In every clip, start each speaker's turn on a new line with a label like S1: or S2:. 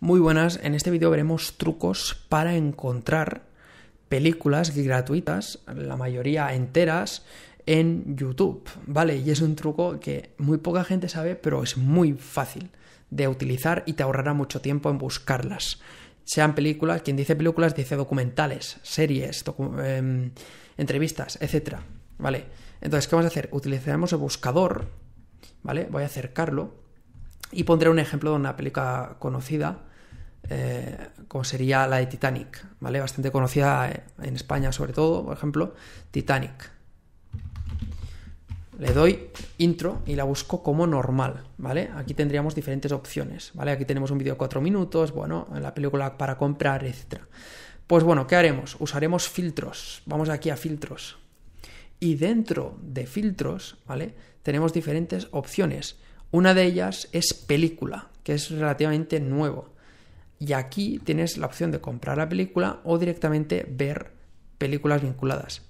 S1: Muy buenas, en este vídeo veremos trucos para encontrar películas gratuitas, la mayoría enteras, en YouTube, ¿vale? Y es un truco que muy poca gente sabe, pero es muy fácil de utilizar y te ahorrará mucho tiempo en buscarlas. Sean películas, quien dice películas dice documentales, series, em, entrevistas, etc. ¿Vale? Entonces, ¿qué vamos a hacer? Utilizaremos el buscador, ¿vale? Voy a acercarlo y pondré un ejemplo de una película conocida, eh, como sería la de Titanic, ¿vale? Bastante conocida eh, en España sobre todo, por ejemplo, Titanic. Le doy intro y la busco como normal, ¿vale? Aquí tendríamos diferentes opciones, ¿vale? Aquí tenemos un vídeo de cuatro minutos, bueno, la película para comprar, etc. Pues bueno, ¿qué haremos? Usaremos filtros. Vamos aquí a filtros. Y dentro de filtros, ¿vale? Tenemos diferentes opciones. Una de ellas es película, que es relativamente nuevo. Y aquí tienes la opción de comprar la película o directamente ver películas vinculadas.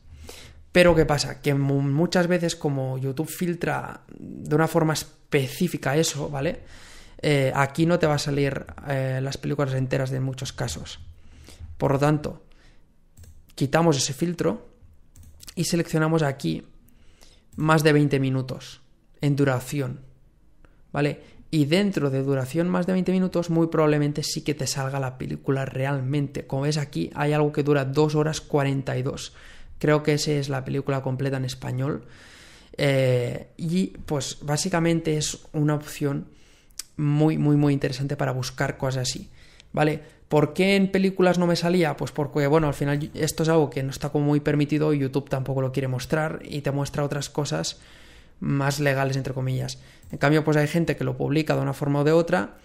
S1: Pero ¿qué pasa? Que muchas veces como YouTube filtra de una forma específica eso, ¿vale? Eh, aquí no te va a salir eh, las películas enteras de muchos casos. Por lo tanto, quitamos ese filtro y seleccionamos aquí más de 20 minutos en duración. ¿vale? Y dentro de duración más de 20 minutos, muy probablemente sí que te salga la película realmente. Como ves aquí, hay algo que dura 2 horas 42. Creo que esa es la película completa en español. Eh, y pues básicamente es una opción muy, muy, muy interesante para buscar cosas así. ¿Vale? ¿Por qué en películas no me salía? Pues porque, bueno, al final esto es algo que no está como muy permitido y YouTube tampoco lo quiere mostrar y te muestra otras cosas más legales, entre comillas. En cambio, pues hay gente que lo publica de una forma o de otra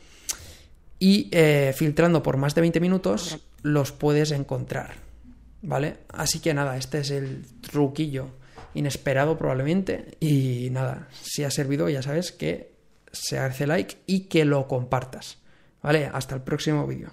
S1: y eh, filtrando por más de 20 minutos los puedes encontrar, ¿vale? Así que nada, este es el truquillo inesperado probablemente y nada, si ha servido ya sabes que se hace like y que lo compartas, ¿vale? Hasta el próximo vídeo.